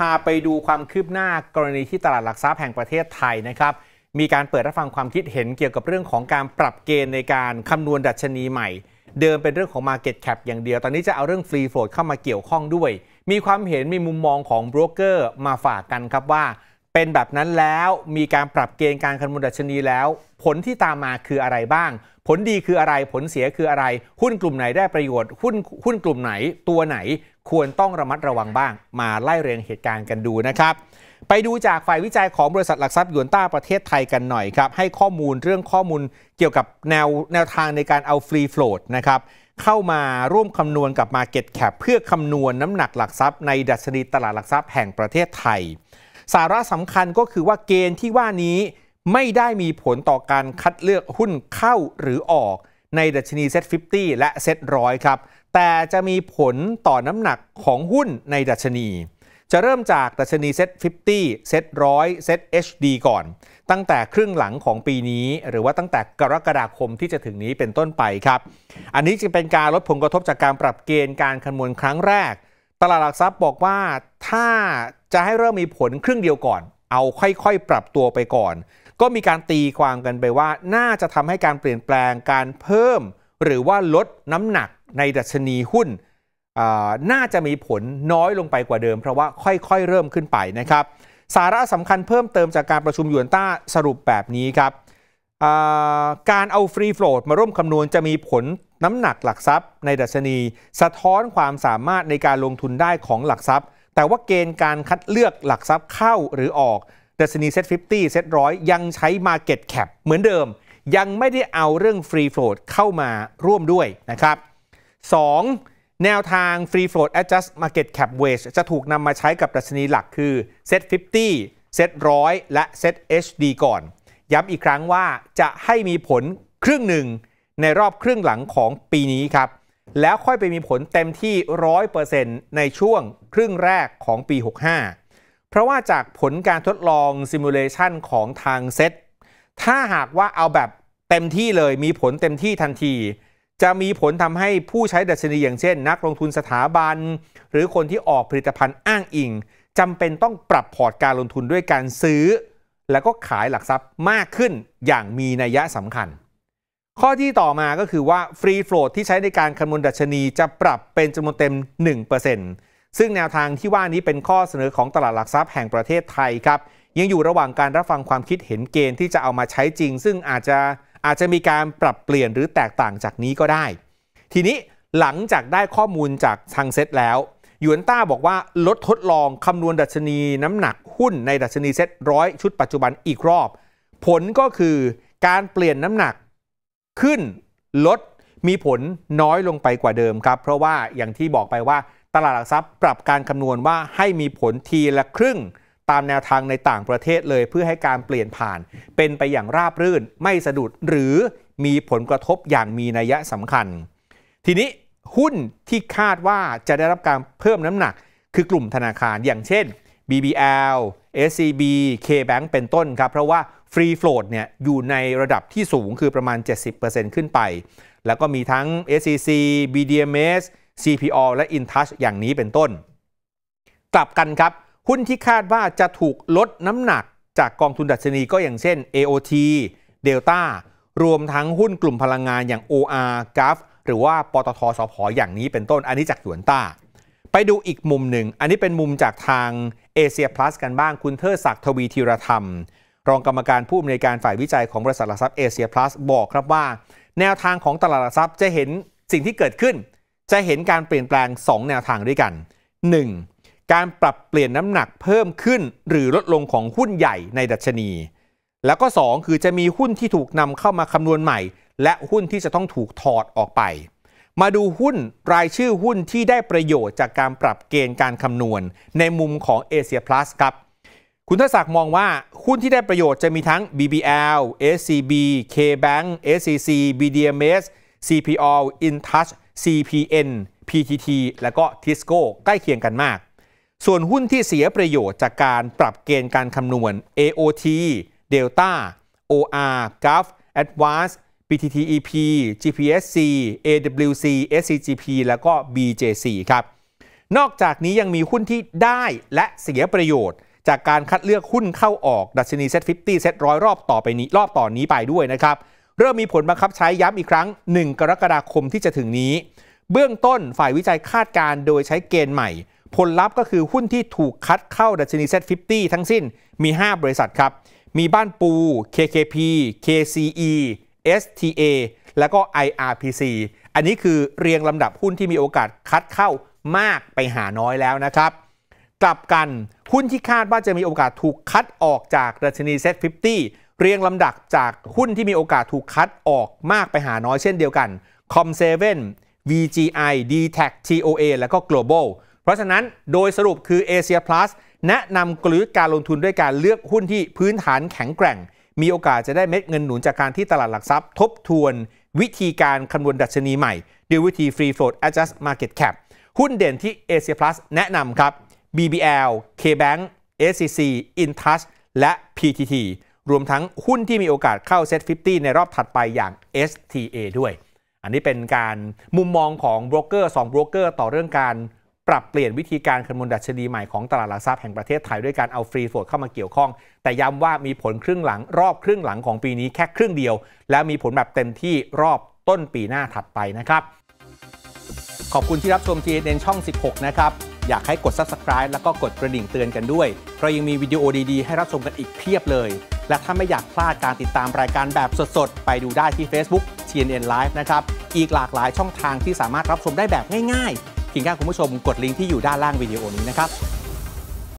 พาไปดูความคืบหน้ากรณีที่ตลาดหลักทรัพย์แห่งประเทศไทยนะครับ มีการเปิดรับฟังความคิดเห็นเกี่ยวกับเรื่องของการปรับเกณฑ์ในการคำนวณดัชนีใหม่ เดิมเป็นเรื่องของ Market Cap อย่างเดียว ตอนนี้จะเอาเรื่อง Free Float เข้ามาเกี่ยวข้องด้วย มีความเห็นมีมุมมองของบรกเกอร์มาฝากกันครับว่าเป็นแบบนั้นแล้วมีการปรับเกณฑ์การคำนวณดัชนีแล้ว ผลที่ตามมาคืออะไรบ้าง ผลดีคืออะไรผลเสียคืออะไรหุ้นกลุ่มไหนได้ประโยชน์หุ้นหุ้นกลุ่มไหนตัวไหนควรต้องระมัดระวังบ้าง มาไล่เรียงเหตุการณ์กันดูนะครับ ไปดูจากฝ่ายวิจัยของบริษัทหลักทรัพย์ยวนต้าประเทศไทยกันหน่อยครับให้ข้อมูลเรื่องข้อมูลเกี่ยวกับแนวแนวทางในการเอาฟรีโฟลดนะครับเข้ามาร่วมคำนวณกับ Market Cap เพื่อคำนวณน้ำหนักหลักทรัพย์ในดัชนี ตลาดหลักทรัพย์แห่งประเทศไทยสาระสำคัญก็คือว่าเกณฑ์ที่ว่านี้ไม่ได้มีผลต่อการคัดเลือกหุ้นเข้าหรือออกในดัชนีเ Z50 และเซ Z100 ครับ แต่จะมีผลต่อน้ำหนักของหุ้นในดัชนี จะเริ่มจากดัชนีเ Z50 Z100 z ดีก่อน ตั้งแต่ครึ่งหลังของปีนี้ หรือว่าตั้งแต่กรกฎาคมที่จะถึงนี้เป็นต้นไปครับ อันนี้จึงเป็นการลดผลกระทบจากการปรับเกณฑ์การคำนวณครั้งแรก ตลาดหลักทรัพย์บอกว่าถ้าจะให้เริ่มมีผลครึ่งเดียวก่อน เอาค่อยๆ ปรับตัวไปก่อน ก็มีการตีความกันไปว่า น่าจะทำให้การเปลี่ยนแปลงการเพิ่ม หรือว่าลดน้ำหนักในดัชนีหุ้นน่าจะมีผลน้อยลงไปกว่าเดิม เพราะว่าค่อยๆเริ่มขึ้นไปนะครับ สาระสำคัญเพิ่มเติมจากการประชุมยูนต้าสรุปแบบนี้ครับการเอาฟรีโฟลดมาร่วมคำนวณจะมีผลน้ำหนักหลักทรัพย์ ในดัชนีสะท้อนความสามารถในการลงทุนได้ของหลักทรัพย์แต่ว่าเกณฑ์การคัดเลือกหลักทรัพย์เข้าหรือออก ดัชนีเซ็ตฟิฟตี้เซ็ตร้อยยังใช้ Market Cap เหมือนเดิม ยังไม่ได้เอาเรื่องฟรีโฟลดเข้ามาร่วมด้วยนะครับ 2. แนวทาง Free Float Adjust Market Cap w g จะถูกนำมาใช้กับดัชนีหลักคือ Set 50 Set 100และ Set HD ก่อนย้ำอีกครั้งว่าจะให้มีผลครึ่งหนึ่งในรอบครึ่งหลังของปีนี้ครับแล้วค่อยไปมีผลเต็มที่ 100%ในช่วงครึ่งแรกของปี 65 เพราะว่าจากผลการทดลองซิมูเลชันของทางเซต ถ้าหากว่าเอาแบบเต็มที่เลยมีผลเต็มที่ทันที จะมีผลทำให้ผู้ใช้ดัชนีอย่างเช่นนักลงทุนสถาบัน หรือคนที่ออกผลิตภัณฑ์อ้างอิงจำเป็นต้องปรับพอร์ตการลงทุนด้วยการซื้อ แล้วก็ขายหลักทรัพย์มากขึ้นอย่างมีนัยสำคัญข้อที่ต่อมาก็คือว่า ฟรีโฟลดที่ใช้ในการคำนวณดัชนีจะปรับเป็นจำนวนเต็ม 1%ซึ่งแนวทางที่ว่านี้เป็นข้อเสนอของตลาดหลักทรัพย์แห่งประเทศไทยครับ ยังอยู่ระหว่างการรับฟังความคิดเห็นเกณฑ์ที่จะเอามาใช้จริง ซึ่งอาจจะอาจจะมีการปรับเปลี่ยนหรือแตกต่างจากนี้ก็ได้ ทีนี้หลังจากได้ข้อมูลจากทางเซตแล้วยวนต้าบอกว่าลดทดลองคำนวณดัชนีน้ำหนักหุ้นในดัชนีเซตร้อยชุดปัจจุบันอีกรอบ ผลก็คือการเปลี่ยนน้ำหนักขึ้นลดมีผลน้อยลงไปกว่าเดิมครับ เพราะว่าอย่างที่บอกไปว่าตลาดหลักทรัพย์ปรับการคำนวณว่าให้มีผลทีละครึ่ง ตามแนวทางในต่างประเทศเลย เพื่อให้การเปลี่ยนผ่านเป็นไปอย่างราบรื่นไม่สะดุดหรือมีผลกระทบอย่างมีนัยสำคัญ ทีนี้หุ้นที่คาดว่าจะได้รับการเพิ่มน้ำหนัก คือกลุ่มธนาคารอย่างเช่น BBL SCB KBank เป็นต้นครับเพราะว่าฟรีโฟลดเนี่ยอยู่ในระดับที่สูงคือประมาณ 70%ขึ้นไป แล้วก็มีทั้ง s c c BDMs CPO และ InTouch อย่างนี้เป็นต้น กลับกันครับหุ้นที่คาดว่าจะถูกลดน้ำหนัก จากกองทุนดัชนีก็อย่างเช่น AOT Delta รวมทั้งหุ้นกลุ่มพลังงานอย่าง OR g a f หรือว่าปตทสพออย่างนี้เป็นต้นอันนี้จากหยวนต้าไปดูอีกมุมหนึ่งอันนี้เป็นมุมจากทางเอเชียพลัสกันบ้างคุณเทอศักดิ์ทวีธีรธรรมรองกรรมการผู้อำนวยการฝ่ายวิจัยของบริษัทหลักทรัพย์เอเชียพลัสบอกครับว่า แนวทางของตลาดหลักทรัพย์จะเห็นสิ่งที่เกิดขึ้น จะเห็นการเปลี่ยนแปลง 2 แนวทางด้วยกัน 1. การปรับเปลี่ยนน้ำหนักเพิ่มขึ้น หรือลดลงของหุ้นใหญ่ในดัชนี แล้วก็ 2 คือจะมีหุ้นที่ถูกนำเข้ามาคำนวณใหม่ และหุ้นที่จะต้องถูกถอดออกไป มาดูหุ้นรายชื่อหุ้นที่ได้ประโยชน์จากการปรับเกณฑ์การคำนวณในมุมของเอเชียพลัสครับคุณทศักดิ์มองว่า หุ้นที่ได้ประโยชน์จะมีทั้ง BBL SCB KBank SCC BDMs CPO InTouch CPN PTT และก็ Tisco ใกล้เคียงกันมาก ส่วนหุ้นที่เสียประโยชน์จากการปรับเกณฑ์การคำนวณ AOT Delta OR Gulf Advance PTTEP GPSC AWC SCGP แล้วก็ BJC ครับ นอกจากนี้ยังมีหุ้นที่ได้และเสียประโยชน์จากการคัดเลือกหุ้นเข้าออกดัชนีเซ็ตฟิฟตี้เซ็ตร้อยรอบต่อไปนี้รอบต่อนนี้ไปด้วยนะครับ เริ่มมีผลบังคับใช้ย้ำอีกครั้ง 1 กรกฎาคมที่จะถึงนี้ เบื้องต้นฝ่ายวิจัยคาดการโดยใช้เกณฑ์ใหม่ ผลลัพธ์ก็คือหุ้นที่ถูกคัดเข้าดัชนีเซ็ตฟิฟตี้ทั้งสิ้นมี 5 บริษัทครับ มีบ้านปู KKP KCE STA แล้วก็ IRPC อันนี้คือเรียงลำดับหุ้นที่มีโอกาสคัดเข้ามากไปหาน้อยแล้วนะครับกลับกัน หุ้นที่คาดว่าจะมีโอกาสถูกคัดออกจากดัชนีเซ็ตี้เรียงลำดับจากหุ้นที่มีโอกาสถูกคัดออกมากไปหาน้อยเช่นเดียวกัน Com7 VGI d t a c TOA แล้วก็ Global เพราะฉะนั้นโดยสรุปคือ Asia Plus แนะนำกลือการลงทุนด้วยการเลือกหุ้นที่พื้นฐานแข็งแกร่ง มีโอกาสจะได้เม็ดเงินหนุนจากการที่ตลาดหลักทรัพย์ทบทวน วิธีการคำนวณดัชนีใหม่ด้วยวิธี Free Float Adjust Market Cap หุ้นเด่นที่ Asia Plus แนะนำครับ BBL KBank SCC Intouch และ PTT รวมทั้งหุ้นที่มีโอกาสเข้าเซ็ต50 ในรอบถัดไปอย่าง STA ด้วย อันนี้เป็นการมุมมองของบรกเกอร์สองบรกเกอร์ต่อเรื่องการปรับเปลี่ยนวิธีการคำนวณดัชนีใหม่ของตลาดหลักทรัพย์แห่งประเทศไทยด้วยการเอาฟรีโฟลดเข้ามาเกี่ยวข้อง แต่ย้ำว่ามีผลครึ่งหลังรอบครึ่งหลังของปีนี้แค่ครึ่งเดียว และมีผลแบบเต็มที่รอบต้นปีหน้าถัดไปนะครับ ขอบคุณที่รับชม GNN ช่อง16 นะครับอยากให้กด subscribe แล้วก็กดกระดิ่งเตือนกันด้วย เพราะยังมีวิดีโอดี ๆ ให้รับชมกันอีกเพียบเลย และถ้าไม่อยากพลาดการติดตามรายการแบบสดๆ ไปดูได้ที่ Facebook TNN Live นะครับ อีกหลากหลายช่องทางที่สามารถรับชมได้แบบง่ายๆเพียงแค่คุณผู้ชมกดลิงก์ที่อยู่ด้านล่างวิดีโอนี้นะครับ